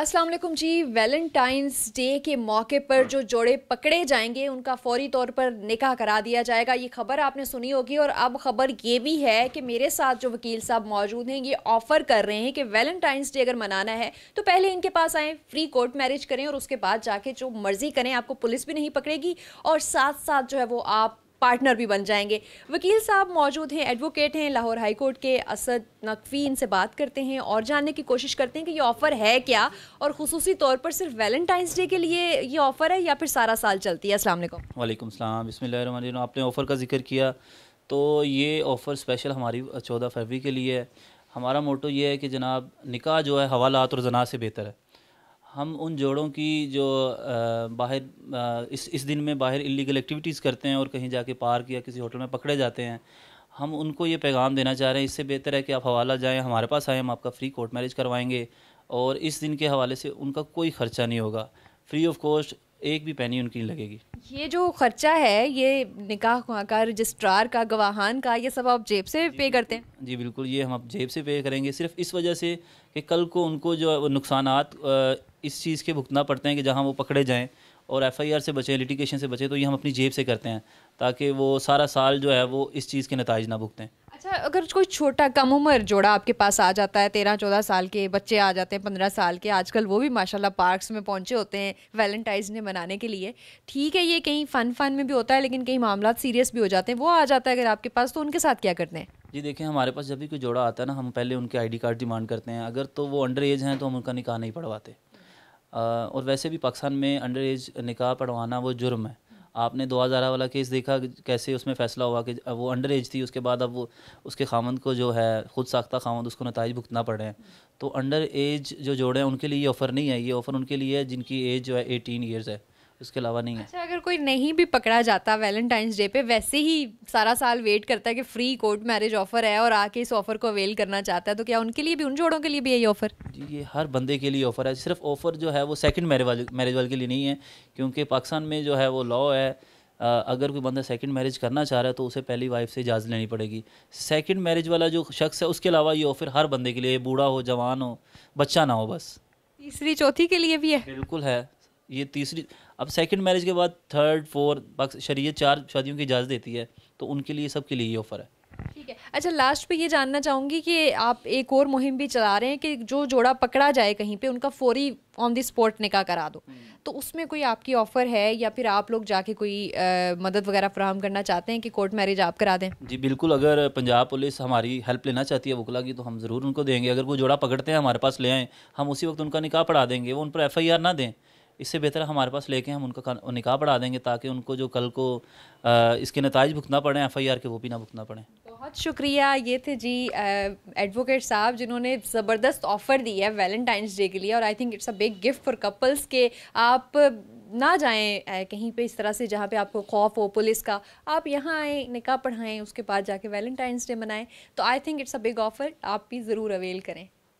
अस्सलाम वालेकुम जी Valentine's day के मौके पर हाँ। जो जोड़े पकड़े जाएंगे उनका फौरी तौर पर निकाह करा दिया जाएगा ये खबर आपने सुनी होगी और अब खबर ये भी है कि मेरे साथ जो वकील साहब मौजूद हैं ये ऑफ़र कर रहे हैं कि वैलेंटाइंस डे अगर मनाना है तो पहले इनके पास आएँ फ्री कोर्ट मैरिज करें और उसके बाद जाके जो मर्ज़ी करें आपको पुलिस भी नहीं पकड़ेगी और साथ साथ जो है वो आप पार्टनर भी बन जाएंगे वकील साहब मौजूद हैं एडवोकेट हैं लाहौर हाईकोर्ट के असद नकवी इनसे बात करते हैं और जानने की कोशिश करते हैं कि ये ऑफ़र है क्या और खसूस तौर पर सिर्फ वैलेंटाइंस डे के लिए ये ऑफ़र है या फिर सारा साल चलती है असल वालेकुम अल्लाम बसमिल आपने ऑफ़र का जिक्र किया तो ये ऑफ़र स्पेशल हमारी चौदह फरवरी के लिए है हमारा मोटो ये है कि जनाब निकाह जो है हवालात और जना से बेहतर है हम उन जोड़ों की जो बाहर इस इस दिन में बाहर इलीगल एक्टिविटीज़ करते हैं और कहीं जाके पार्क या किसी होटल में पकड़े जाते हैं हम उनको ये पैगाम देना चाह रहे हैं इससे बेहतर है कि आप हवाला जाएं हमारे पास आएँ हम आपका फ्री कोर्ट मैरिज करवाएंगे और इस दिन के हवाले से उनका कोई ख़र्चा नहीं होगा फ्री ऑफ कॉस्ट एक भी पैनी उनकी लगेगी ये जो खर्चा है ये निकाह का रजिस्ट्रार का गवाहान का ये सब आप जेब से पे करते हैं जी बिल्कुल ये हम आप जेब से पे करेंगे सिर्फ इस वजह से कि कल को उनको जो नुकसान इस चीज़ के भुगतना पड़ते हैं कि जहाँ वो पकड़े जाएँ और एफआईआर से बचें लिटिगेशन से बचें तो ये हम अपनी जेब से करते हैं ताकि वो सारा साल जो है वो इस चीज़ के नतज ना भुगतें अच्छा अगर कोई छोटा कम उम्र जोड़ा आपके पास आ जाता है तेरह चौदह साल के बच्चे आ जाते हैं पंद्रह साल के आजकल वो भी माशाल्लाह पार्क्स में पहुंचे होते हैं वैलेंटाइंस डे मनाने के लिए ठीक है ये कहीं फ़न फन में भी होता है लेकिन कई मामला सीरियस भी हो जाते हैं वो आ जाता है अगर आपके पास तो उनके साथ क्या करते हैं जी देखें हमारे पास जब भी कोई जोड़ा आता है ना हम पहले उनके आईडी कार्ड डिमांड करते हैं अगर तो वो अंडर एज हैं तो हम उनका निकाह नहीं पढ़वाते और वैसे भी पाकिस्तान में अंडर एज निकाह पढ़वाना वो जुर्म है आपने दो हज़ार वाला केस देखा कैसे उसमें फैसला हुआ कि वो अंडर एज थी उसके बाद अब वो उसके खामंद को जो है ख़ुद साख्ता खामंद उसको नतज भुगतना पड़ रहे हैं तो अंडर एज जो जोड़े हैं उनके लिए ये ऑफ़र नहीं है ये ऑफ़र उनके लिए है जिनकी एज जो है एटीन ईयर्स है उसके अलावा नहीं है अच्छा अगर कोई नहीं भी पकड़ा जाता वैलेंटाइंस डे पे वैसे ही सारा साल वेट करता है कि फ्री कोर्ट मैरिज ऑफर है और आके इस ऑफर को अवेल करना चाहता है तो क्या उनके लिए भी उन जोड़ों के लिए भी यही ऑफर जी ये हर बंदे के लिए ऑफर है सिर्फ ऑफर जो है वो सेकेंड मैरिज वाले मैरिज वाले के लिए नहीं है क्योंकि पाकिस्तान में जो है वो लॉ है अगर कोई बंदा सेकंड मैरिज करना चाह रहा है तो उसे पहली वाइफ से इजाज़त लेनी पड़ेगी सेकंड मैरिज वाला जो शख्स है उसके अलावा ये ऑफर हर बंदे के लिए बूढ़ा हो जवान हो बच्चा ना हो बस तीसरी चौथी के लिए भी है बिल्कुल है ये तीसरी अब सेकंड मैरिज के बाद थर्ड फोर्थ शरीय चार शादियों की इजाज़त देती है तो उनके लिए सबके लिए ये ऑफ़र है ठीक है अच्छा लास्ट पे ये जानना चाहूँगी कि आप एक और मुहिम भी चला रहे हैं कि जो जोड़ा पकड़ा जाए कहीं पे उनका फौरी ऑन द स्पॉट निकाह करा दो हम्म। तो उसमें कोई आपकी ऑफ़र है या फिर आप लोग जाके कोई आ, मदद वगैरह फ्राहम करना चाहते हैं कि कोर्ट मैरिज आप करा दें जी बिल्कुल अगर पंजाब पुलिस हमारी हेल्प लेना चाहती है वकला की तो हम ज़रूर उनको देंगे अगर वो जोड़ा पकड़ते हैं हमारे पास ले आएँ हम उसी वक्त उनका निकाह पढ़ा देंगे वो उन पर एफ ना दें इससे बेहतर हमारे पास लेके हम उनका निकाह बढ़ा देंगे ताकि उनको जो कल को इसके नतज भुगतना पड़े एफ आई आर के वो भी ना भुगतना पड़े बहुत शुक्रिया ये थे जी एडवोकेट साहब जिन्होंने ज़बरदस्त ऑफ़र दी है वैलेंटाइंस डे के लिए और I think it's a big gift for couples के आप ना जाएं कहीं पे इस तरह से जहाँ पे आपको खौफ हो पुलिस का आप यहाँ आएँ निकाह पढ़ाएँ उसके बाद जाके वैलेंटाइंस डे मनाएं तो I think it's a big offer आप भी ज़रूर अवेल करें